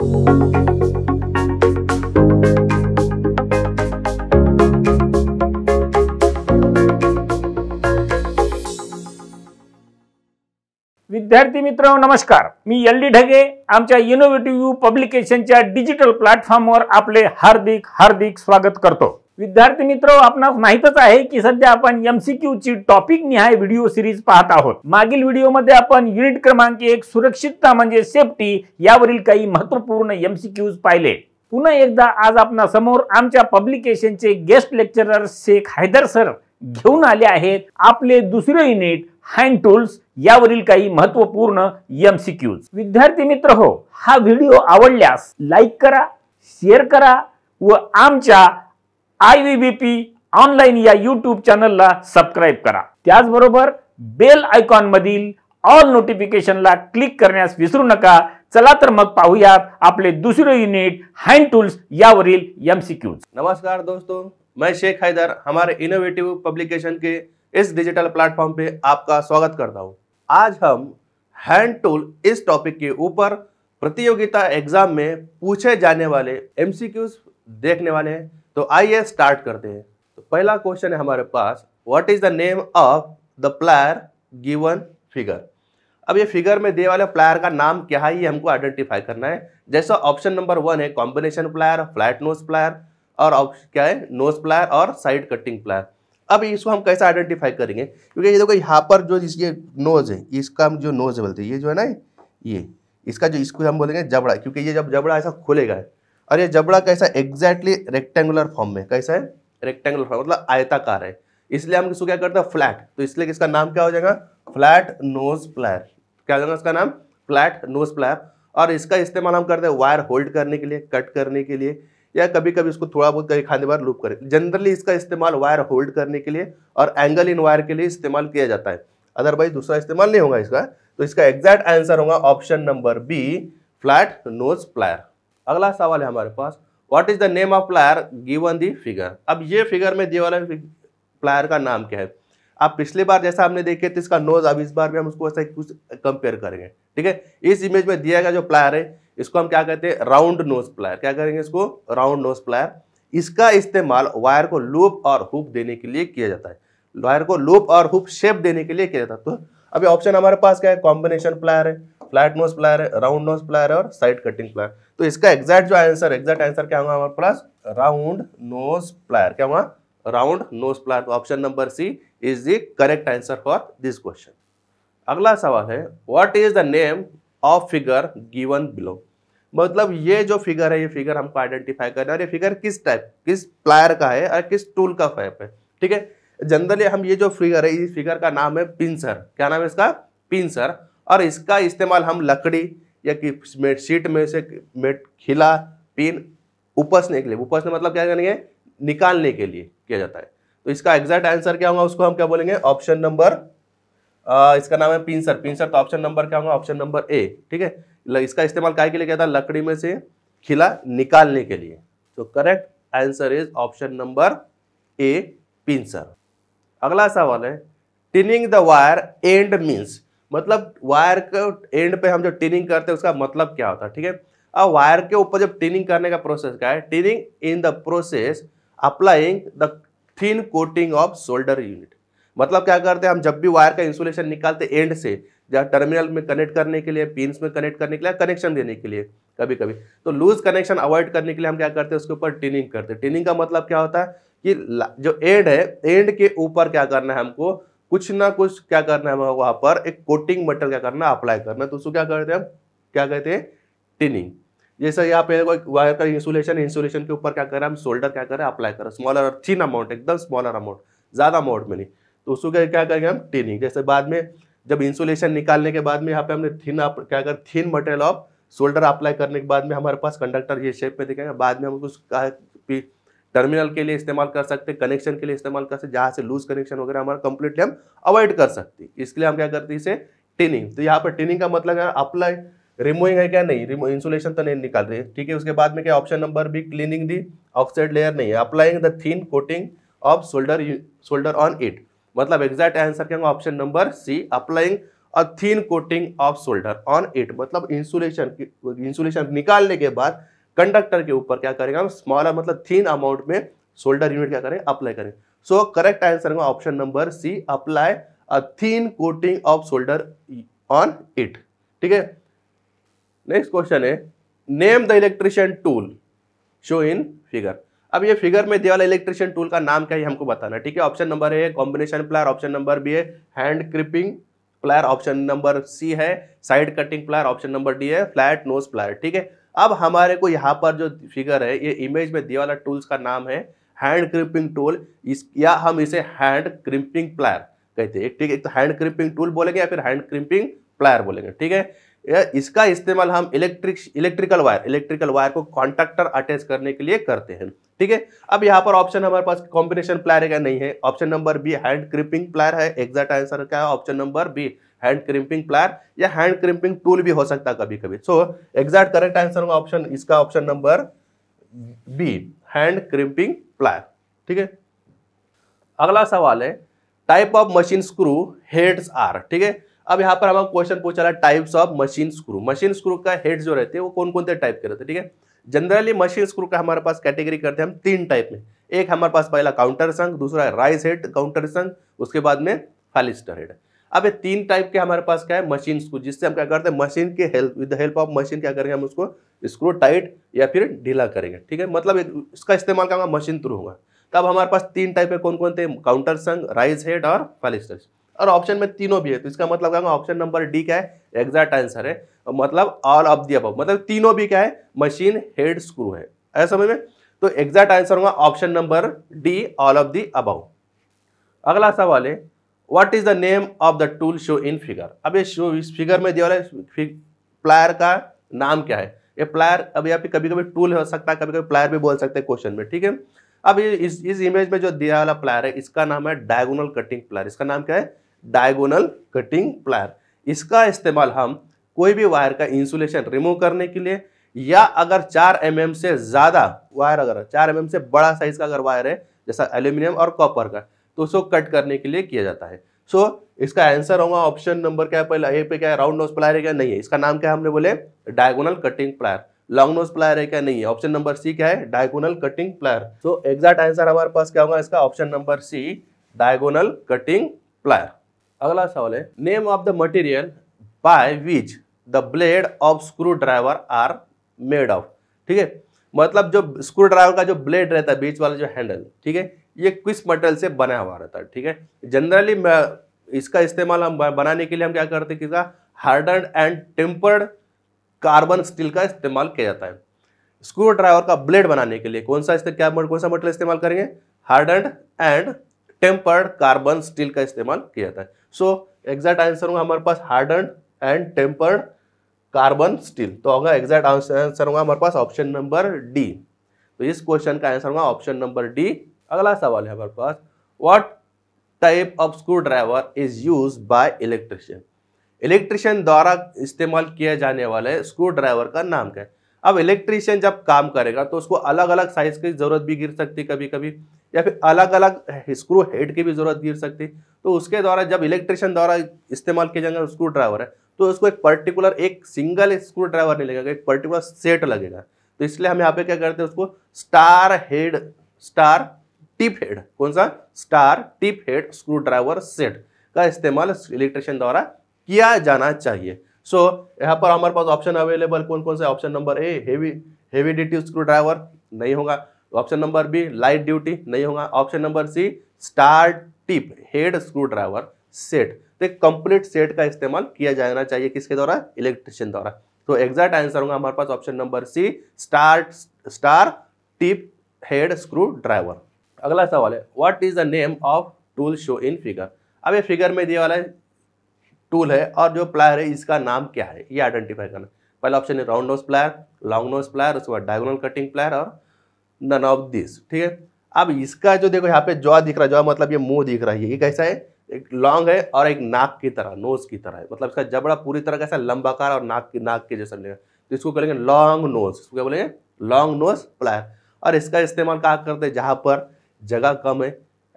विद्यार्थी मित्र नमस्कार मी L D Dhage आमच्या इनोव्हेटिव्ह पब्लिकेशनच्या डिजिटल प्लॅटफॉर्मवर आपले हार्दिक हार्दिक स्वागत करतो विद्यार्थी मित्र आपणास माहितच आहे की सध्या आपण एमसीक्यू ची टॉपिक निहाय व्हिडिओ सिरीज पाहत आहोत मागील व्हिडिओमध्ये आपण युनिट क्रमांक एक सुरक्षितता म्हणजे सेफ्टी यावरील काही महत्वपूर्ण एमसीक्यूज पाहिले पुन्हा एकदा आज आपणा समोर आमच्या पब्लिकेशनचे guest lecturer Shaikh Haidar sir घेऊन आले आहेत आपले दुसरे युनिट हँड टूल्स यावरील काही महत्वपूर्ण एमसीक्यूज विद्यार्थी मित्र हो हा व्हिडिओ आवडल्यास लाईक करा शेअर करा व आमच्या आईवीबीपी ऑनलाइन या यूट्यूब चॅनलला सब्सक्राइब करा त्याचबरोबर बेल आईकॉन मधील ऑल नोटिफिकेशनला क्लिक करना विसरू नका चला तो मग पहूया आपले दुसरे यूनिट हैंड टूल्स यावरील एमसीक्यूज नमस्कार दोस्तों मैं शेख हैदर हमारे इनोवेटिव पब्लिकेशन के इस डिजिटल प्लेटफॉर्म पे आपका स्वागत करता हूँ आज हम हैंड टूल इस टॉपिक के ऊपर प्रतियोगिता एग्जाम में पूछे जाने वाले एमसीक्यूज देखने वाले हैं तो आइए स्टार्ट करते हैं तो पहला क्वेश्चन है हमारे पास what is the name of the plier given figure अब ये फिगर में दे वाले प्लायर का नाम क्या है ये हमको आइडेंटिफाई करना है जैसा ऑप्शन नंबर वन है combination plier flat nose plier और क्या है नोज प्लायर और साइड कटिंग प्लायर अब इसको हम कैसे आइडेंटिफाई करेंगे क्योंकि ये देखो यहाँ पर जो जिसके नोज है इसका हम जो नोज बोलते हैं ये जो है ना ये इसका जो इसको हम बोलेंगे जबड़ा क्योंकि ये जब जबड़ा ऐसा खुलेगा और ये जबड़ा कैसा एग्जैक्टली रेक्टेंगुलर फॉर्म में कैसा है रेक्टेंगुलर फॉर्म मतलब आयताकार है इसलिए हम इसको क्या करते हैं फ्लैट तो इसलिए इसका नाम क्या हो जाएगा फ्लैट नोज प्लायर क्या हो जाएगा इसका नाम फ्लैट नोज प्लायर और इसका इस्तेमाल हम करते हैं वायर होल्ड करने के लिए कट करने के लिए या कभी कभी इसको थोड़ा बहुत कहीं खाने बार लूप करें जनरली इसका इस्तेमाल वायर होल्ड करने के लिए और एंगल इन वायर के लिए इस्तेमाल किया जाता है अदरवाइज दूसरा इस्तेमाल नहीं होगा इसका तो इसका एग्जैक्ट आंसर होगा option number B flat nose plier अगला सवाल है हमारे पास what is the name of plier given the figure अब ये फिगर में दिए वाला प्लायर का नाम क्या है आप पिछली बार जैसा हमने देखे तो इसका नोज अब इस बार भी हम उसको ऐसा कुछ कंपेयर करेंगे ठीक है इस इमेज में दिया गया जो प्लायर है इसको हम क्या कहते हैं राउंड नोज प्लायर क्या करेंगे इसको राउंड नोज प्लायर इसका इस्तेमाल वायर को लूप और हुप देने के लिए किया जाता है वायर को लूप और हुप शेप देने के लिए किया जाता है तो अभी ऑप्शन हमारे पास क्या है कॉम्बिनेशन प्लायर है फ्लैट नोज प्लायर है राउंड नोज प्लायर है और साइड कटिंग प्लायर तो इसका एग्जैक्ट जो आंसर एग्जैक्ट आंसर क्या होगा हमारे पास राउंड नोज प्लायर क्या हुआ राउंड नोज प्लायर तो option number C is the correct answer for this question अगला सवाल है what is the name of figure given below मतलब ये जो फिगर है ये फिगर हमको आइडेंटिफाई करना है और ये फिगर किस टाइप किस प्लायर का है और किस टूल का फाइप है ठीक है जनरली हम ये जो फिगर है इस फिगर का नाम है पिंसर क्या नाम है इसका पिंसर और इसका इस्तेमाल हम लकड़ी या कि सीट में से मेट खिला पिन उपसने के लिए उपसने मतलब क्या करेंगे निकालने के लिए किया जाता है तो इसका एग्जैक्ट आंसर क्या होगा उसको हम क्या बोलेंगे ऑप्शन नंबर इसका नाम है पिंसर पिंसर तो ऑप्शन नंबर क्या होगा ऑप्शन नंबर ए ठीक है इसका इस्तेमाल काय के लिए किया था लकड़ी में से खिला निकालने के लिए तो correct answer is option number A pincer अगला सवाल है tinning the wire end means मतलब वायर के एंड पे हम जो टिनिंग करते हैं उसका मतलब क्या होता है ठीक है अब वायर के ऊपर जब टिनिंग करने का प्रोसेस क्या है tinning in the process applying the thin coating of solder unit मतलब क्या करते हैं हम जब भी वायर का इंसुलेशन निकालते एंड से जहाँ टर्मिनल में कनेक्ट करने के लिए पिन में कनेक्ट करने के लिए कनेक्शन देने के लिए कभी कभी तो लूज कनेक्शन अवॉइड करने के लिए हम क्या करते हैं उसके ऊपर टिनिंग करते हैं टिनिंग का मतलब क्या होता है कि जो एंड है एंड के ऊपर क्या करना है हमको कुछ ना कुछ क्या करना है वहां पर एक कोटिंग मटेरियल क्या करना अप्लाई करना है तो उसको क्या करते हैं क्या कहते हैं टिनिंग जैसे यहाँ पे वायर का इंसुलेशन इंसुलेशन के ऊपर क्या करें हम सोल्डर क्या करें अप्लाई करें स्मॉलर थिन अमाउंट एकदम स्मॉलर अमाउंट ज़्यादा अमाउंट में नहीं तो उसको क्या क्या करेंगे हम टिनिंग जैसे बाद में जब इंसुलेशन निकालने के बाद में यहाँ पे हमने थिन क्या कर thin material of solder apply करने के बाद में हमारे पास कंडक्टर ये शेप में दिखेगा बाद में हम उसका टर्मिनल के लिए इस्तेमाल कर सकते हैं कनेक्शन के लिए इस्तेमाल कर सकते जहाँ से लूज कनेक्शन वगैरह हमारा कंप्लीटली हम अवॉइड कर सकते हैं इसके लिए हम क्या करते हैं इसे टिनिंग तो यहाँ पर टिनिंग का मतलब है अप्लाई रिमूविंग है क्या नहीं रिमूव इंसुलेशन तो नहीं निकाल रही ठीक है उसके बाद में क्या option number B cleaning the oxide layer नहीं है applying the thin coating of shoulder shoulder on it मतलब एग्जैक्ट आंसर क्या होगा option number C applying a thin coating of shoulder on it मतलब इंसुलेशन इंसुलेशन निकालने के बाद conductor के ऊपर क्या करेंगे हम स्मॉलर मतलब थीन अमाउंट में सोल्डर यूनिट क्या करें अप्लाई करें सो करेक्ट आंसर होगा option number C apply a thin coating of solder on it ठीक है नेक्स्ट क्वेश्चन है name the electrician tool show in figure अब ये फिगर में दिया वाला इलेक्ट्रिशियन टूल का नाम क्या है हमको बताना ठीक है ऑप्शन नंबर है combination plier option number B है hand crimping plier option number C है side cutting plier option number D है फ्लैट नोज प्लायर ठीक है अब हमारे को यहाँ पर जो फिगर है ये इमेज में दिया वाला टूल्स का नाम है हैंड क्रिपिंग टूल इस या हम इसे हैंड क्रिपिंग प्लायर कहते हैं ठीक है एक तो हैंड क्रिपिंग टूल बोलेंगे या फिर हैंड क्रिपिंग प्लायर बोलेंगे ठीक है इसका इस्तेमाल हम electric electrical wire electrical wire को कॉन्टैक्टर अटैच करने के लिए करते हैं ठीक है अब यहाँ पर ऑप्शन हमारे पास कॉम्बिनेशन प्लायर है क्या नहीं है option number B hand crimping plier है एग्जैक्ट आंसर क्या है option number B hand crimping plier या हैंड क्रिम्पिंग टूल भी हो सकता है कभी कभी सो एग्जैक्ट करेक्ट आंसर होगा ऑप्शन इसका option number B hand crimping plier ठीक है अगला सवाल है type of machine screw heads are ठीक है अब यहां पर हमारा क्वेश्चन पूछा रहा है types of machine screw machine screw का हेड जो रहते हैं वो कौन कौन से टाइप के रहते हैं ठीक है जनरली मशीन स्क्रू का हमारे पास कैटेगरी करते हैं हम तीन टाइप में एक हमारे पास पहला काउंटर संघ दूसरा राइस हेड काउंटर संघ उसके बाद में फैलिस्टर हेड अब ये तीन टाइप के हमारे पास क्या है मशीन स्क्रू जिससे हम क्या करते हैं मशीन के help with the help of machine क्या करेंगे हम उसको स्क्रू टाइट या फिर ढीला करेंगे ठीक है मतलब इसका इस्तेमाल क्या होगा मशीन थ्रू होगा तब तो हमारे पास तीन टाइप के कौन कौन थे काउंटर संग राइज हेड और फलिस्टर्स और ऑप्शन में तीनों भी है तो इसका मतलब क्या होगा ऑप्शन नंबर डी क्या है एग्जैक्ट आंसर है मतलब ऑल ऑफ दी अब मतलब तीनों भी क्या है मशीन हेड स्क्रू है ऐसे समझ में तो एग्जैक्ट आंसर होगा option number D all of the above अगला सवाल है what is the name of the tool show in figure अब ये शो इस फिगर में दिया प्लायर का नाम क्या है ये प्लायर अब यहाँ पे कभी कभी टूल हो सकता है कभी कभी प्लायर भी बोल सकते हैं क्वेश्चन में ठीक है अब ये इस इस इमेज में जो दिया वाला प्लायर है इसका नाम है डायगोनल कटिंग प्लायर इसका नाम क्या है डायगोनल कटिंग प्लायर इसका इस्तेमाल हम कोई भी वायर का इंसुलेशन रिमूव करने के लिए या अगर चार एम mm से ज़्यादा वायर अगर चार एम mm से बड़ा साइज का अगर वायर है जैसा एल्यूमिनियम और कॉपर का तो उसको कट करने के लिए किया जाता है सो so, इसका आंसर होगा ऑप्शन नंबर क्या है पहला ए पे क्या है राउंड नोज प्लायर है क्या नहीं है इसका नाम क्या है हमने बोले diagonal cutting plier long nose plier है क्या नहीं है ऑप्शन नंबर सी क्या है diagonal cutting plier so exact answer हमारे पास क्या होगा इसका option number C diagonal cutting plier अगला सवाल है name of the material by which the blade of screw driver are made of ठीक है मतलब जो स्क्रू ड्राइवर का जो ब्लेड रहता है बीच वाला जो हैंडल ठीक है ये किस मटेरियल से बना हुआ रहता है ठीक है जनरली इसका इस्तेमाल हम बनाने के लिए हम क्या करते हैं किसका harden and tempered carbon steel का इस्तेमाल किया जाता है स्क्रू ड्राइवर का ब्लेड बनाने के लिए कौन सा क्या कौन सा मटेरियल इस्तेमाल करेंगे harden and tempered carbon steel का इस्तेमाल किया जाता है सो एग्जैक्ट आंसर होगा हमारे पास harden and tempered carbon steel तो होगा एग्जैक्ट आंसर होगा हमारे पास ऑप्शन नंबर डी तो इस क्वेश्चन का आंसर होगा ऑप्शन नंबर डी अगला सवाल है हमारे पास what type of screw driver is use by electrician electrician द्वारा इस्तेमाल किया जाने वाले स्क्रू ड्राइवर का नाम क्या है अब इलेक्ट्रिशियन जब काम करेगा तो उसको अलग अलग साइज की जरूरत भी गिर सकती है कभी कभी या फिर अलग अलग स्क्रू हेड की भी जरूरत गिर सकती तो उसके द्वारा जब इलेक्ट्रिशियन द्वारा इस्तेमाल किया जाएगा स्क्रू ड्राइवर है तो उसको एक पर्टिकुलर एक सिंगल स्क्रू ड्राइवर नहीं लगेगा एक पर्टिकुलर सेट लगेगा तो इसलिए हम यहाँ पे क्या करते हैं उसको star head star tip head कौन सा star tip head screw driver set का इस्तेमाल इलेक्ट्रिशियन द्वारा किया जाना चाहिए सो so, यहाँ पर हमारे पास ऑप्शन अवेलेबल कौन कौन से option number A heavy heavy duty screw driver नहीं होगा option number B light duty नहीं होगा option number C star tip head screw driver set तो एक कंप्लीट सेट का इस्तेमाल किया जाना चाहिए किसके द्वारा इलेक्ट्रिशियन द्वारा तो एग्जैक्ट आंसर होगा हमारे पास option number C star star tip head screw driver अगला सवाल है what is the name of tool show in figure अब ये फिगर में दिया वाला है टूल है और जो प्लायर है इसका नाम क्या है ये आइडेंटिफाई करना पहला ऑप्शन है round nose plier long nose plier उसके बाद डायगोनल कटिंग प्लायर और नन ऑफ दिस ठीक है अब इसका जो देखो यहाँ पे जॉ दिख रहा है जॉ मतलब ये मुंह दिख रहा है ये कैसा है एक लॉन्ग है और एक नाक की तरह नोज की तरह है मतलब इसका जबड़ा पूरी तरह कैसा लंबाकार और नाक की नाक के जैसा मिलेगा तो इसको करेंगे लॉन्ग नोज क्या बोलेंगे लॉन्ग नोज प्लायर और इसका इस्तेमाल कहाँ करते हैं जहाँ पर जगह कम है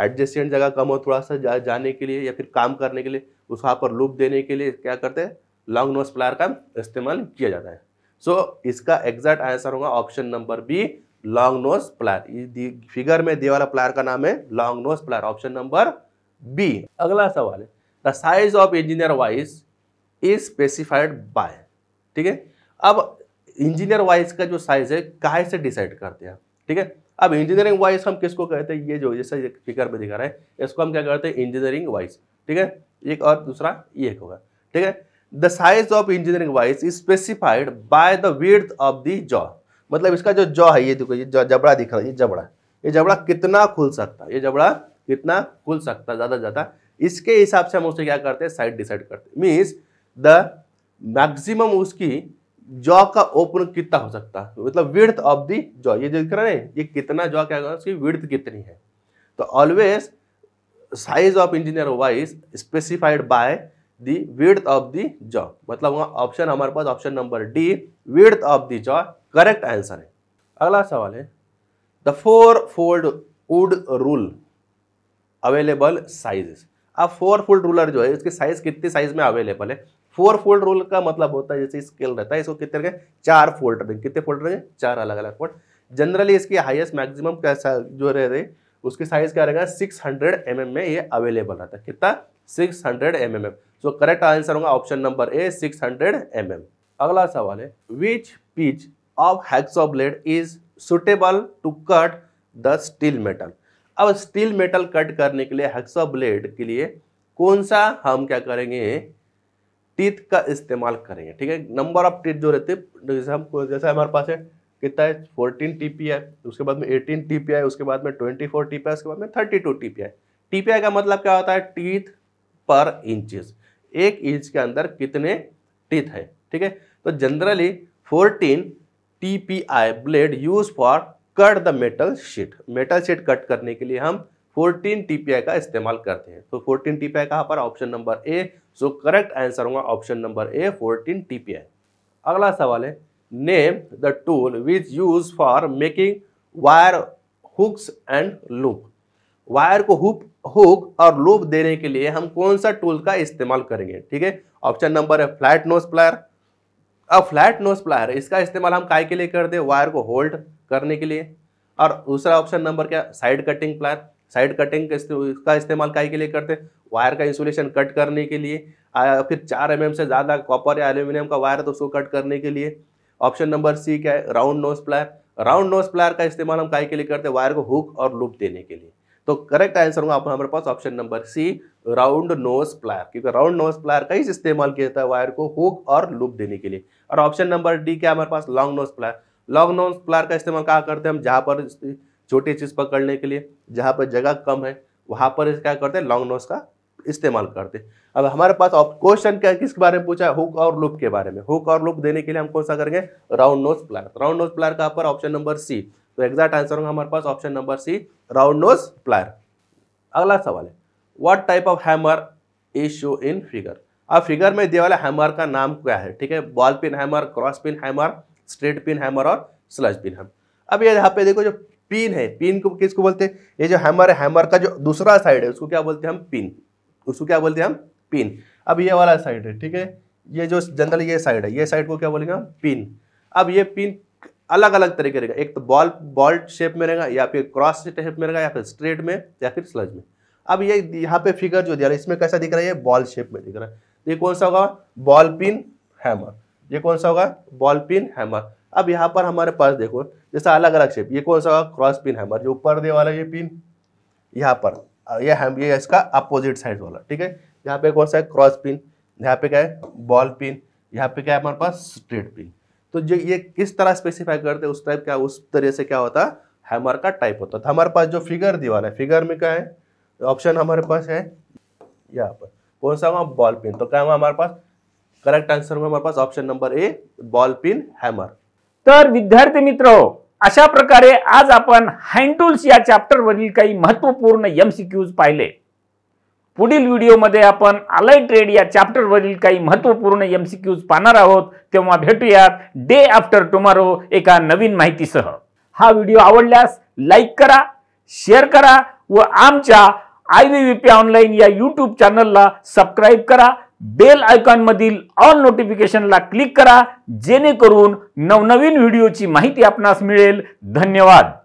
एडजस्टेंट जगह कम हो थोड़ा सा जा, जाने के लिए या फिर काम करने के लिए उस वहाँ पर लूप देने के लिए क्या करते हैं लॉन्ग नोज प्लायर का इस्तेमाल किया जाता है सो so, इसका एग्जैक्ट आंसर होगा option number B long nose plier figure में दे वाला प्लायर का नाम है long nose plier option number B अगला सवाल है the size of engineer vice is specified by ठीक है अब इंजीनियर वाइज का जो साइज है काहे से डिसाइड करते हैं ठीक है अब इंजीनियरिंग वाइज हम किसको कहते हैं ये जो जैसा फिगर में दिखा रहा है इसको हम क्या करते हैं इंजीनियरिंग वाइज ठीक है एक और दूसरा ये होगा ठीक है the size of engineering vice is specified by the width of the jaw मतलब इसका जो जॉ है ये देखो ये जबड़ा दिख रहा है ये जबड़ा ये जबड़ा कितना खुल सकता है ये जबड़ा कितना खुल सकता ज़्यादा ज़्यादा इसके हिसाब से हम उसे क्या करते हैं साइड डिसाइड करते मीन्स द मैक्सिमम उसकी जॉ का ओपन कितना हो सकता है मतलब विर्थ ऑफ दी जॉ ये देख रहे हैं ये कितना जॉ क्या उसकी विर्थ कितनी है तो always size of engineer vice specified by the width of the jaw मतलब वहाँ ऑप्शन हमारे पास option number D width of the jaw correct answer है अगला सवाल है the four fold wood rule available size अब फोर फोल्ड रूलर जो है उसकी साइज कितनी साइज में अवेलेबल है फोर फोल्ड रूल का मतलब होता है जैसे स्केल रहता है इसको कितने रहेंगे चार फोल्ड रहेंगे कितने फोल्ड रहेंगे चार अलग अलग फोल्ड जनरली इसकी हाइएस्ट मैक्सिमम कैसा जो रह रही उसकी साइज क्या रहेगा सिक्स हंड्रेड एम एम में ये अवेलेबल रहता है कितना six hundred M M M so correct answer होगा option number A six hundred M M अगला सवाल है which pitch of hacksaw blade is suitable to cut the steel metal अब स्टील मेटल कट करने के लिए हैक्सॉ ब्लेड के लिए कौन सा हम क्या करेंगे टीथ का इस्तेमाल करेंगे ठीक है नंबर ऑफ टीथ जो रहते जैसे हम जैसे हमारे पास है कितना है फोर्टीन टी पी आई उसके बाद में एटीन टी पी आई उसके बाद में twenty four T P I उसके बाद में thirty two T P I T P I का मतलब क्या होता है टीथ पर इंचज एक इंच के अंदर कितने टीथ है ठीक है तो generally fourteen T P I blade use for cut the metal sheet metal sheet cut करने के लिए हम फोर्टीन टीपीआई का इस्तेमाल करते हैं तो फोर्टीन टीपीआई कहाँ पर option number A so correct answer होगा option number A fourteen TPI अगला सवाल है name the tool which use for making wire hooks and loop wire को हुक हुक और लूप देने के लिए हम कौन सा टूल का इस्तेमाल करेंगे ठीक है ऑप्शन नंबर है फ्लैट नोज प्लायर अब फ्लैट नोज प्लायर इसका इस्तेमाल हम काय के लिए कर दे वायर को होल्ड करने के लिए और दूसरा ऑप्शन नंबर क्या side cutting plier side cutting का इस्तेमाल काई के लिए करते हैं वायर का इंसुलेशन कट करने के लिए फिर चार एम mm से ज़्यादा कॉपर या एल्यूमिनियम का वायर तो उसको कट करने के लिए ऑप्शन नंबर सी क्या है round nose plier round nose plier का इस्तेमाल हम काई के लिए करते हैं वायर को हुक और लूप देने के लिए तो करेक्ट आंसर होगा हमारे पास option number C round nose plier क्योंकि राउंड नोज प्लायर का ही इस्तेमाल किया जाता है वायर को हुक और लूप देने के लिए और ऑप्शन नंबर डी क्या हमारे पास long nose plier long nose plier का इस्तेमाल कहाँ करते हैं हम जहाँ पर छोटी चीज़ पकड़ने के लिए जहाँ पर जगह कम है वहाँ पर क्या करते हैं लॉन्ग नोज का इस्तेमाल करते अब हमारे पास क्वेश्चन क्या किसके बारे में पूछा है हुक और लूप के बारे में हुक और लूप देने के लिए हम कौन सा करेंगे round nose plier round nose plier का पर ऑप्शन नंबर सी तो एग्जैक्ट आंसर होगा हमारे पास option number C round nose plier अगला सवाल है what type of hammer is show in figure अब फिगर में दिया वाला हैमर का नाम क्या है ठीक है ball pin hammer cross pin hammer straight pin hammer और स्लज पिन हैमर अब ये यहाँ पे देखो जो पिन है पिन को किसको बोलते हैं ये जो हैमर है हैमर का जो दूसरा साइड है उसको क्या बोलते हैं हम पिन उसको क्या बोलते हैं हम पिन अब ये वाला साइड है ठीक है ये जो जनरल ये साइड है ये साइड को क्या बोलेंगे हम पिन अब ये पिन अलग अलग तरीके रहेगा एक तो बॉल बॉल शेप में रहेगा या फिर क्रॉस शेप में रहेगा या फिर स्ट्रेट में या फिर स्लज में अब ये यहाँ पे फिगर जो दिया रहा है इसमें कैसा दिख रहा है ये बॉल शेप में दिख रहा है ये कौन सा होगा बॉल पिन हैमर ये कौन सा होगा बॉल पिन हैमर अब यहाँ पर हमारे पास देखो जैसा अलग अलग शेप ये कौन सा क्रॉस पिन है हमारे जो ऊपर दे वाला ये पिन यहाँ पर ये हम ये इसका अपोजिट साइड वाला ठीक है यहाँ पे कौन सा है क्रॉस पिन यहाँ पे क्या है बॉल पिन यहाँ पे क्या है हमारे पास स्ट्रेट पिन तो जो ये किस तरह स्पेसिफाई करते उस टाइप क्या उस तरह से क्या होता हैमर का टाइप होता था तो हमारे पास जो फिगर दीवार है फिगर में क्या है ऑप्शन हमारे पास है यहाँ पर कौन सा हुआ बॉल पिन तो क्या हुआ हमारे पास करेक्ट आंसर हुआ हमारे पास option number A ball pin hammer तर विद्यार्थी मित्र अशा प्रकारे आज आपण टूल्स या वरील काही महत्त्वपूर्ण एम सी क्यूज पाहिले पुढील व्हिडिओमध्ये आपण आलाय ट्रेड या वरील काही महत्वपूर्ण एम सी क्यूज पाहणार आहोत तेव्हा भेटूयात डे आफ्टर टुमारो एका नवीन माहितीसह हा व्हिडिओ आवडल्यास लाईक करा शेअर करा व आमच्या I V V P online या यूट्यूब चॅनलला सबस्क्राईब करा बेल आयकॉन मधील ऑल नोटिफिकेशनला क्लिक करा जेणेकरून नवनवीन व्हिडिओची माहिती आपणास मिळेल धन्यवाद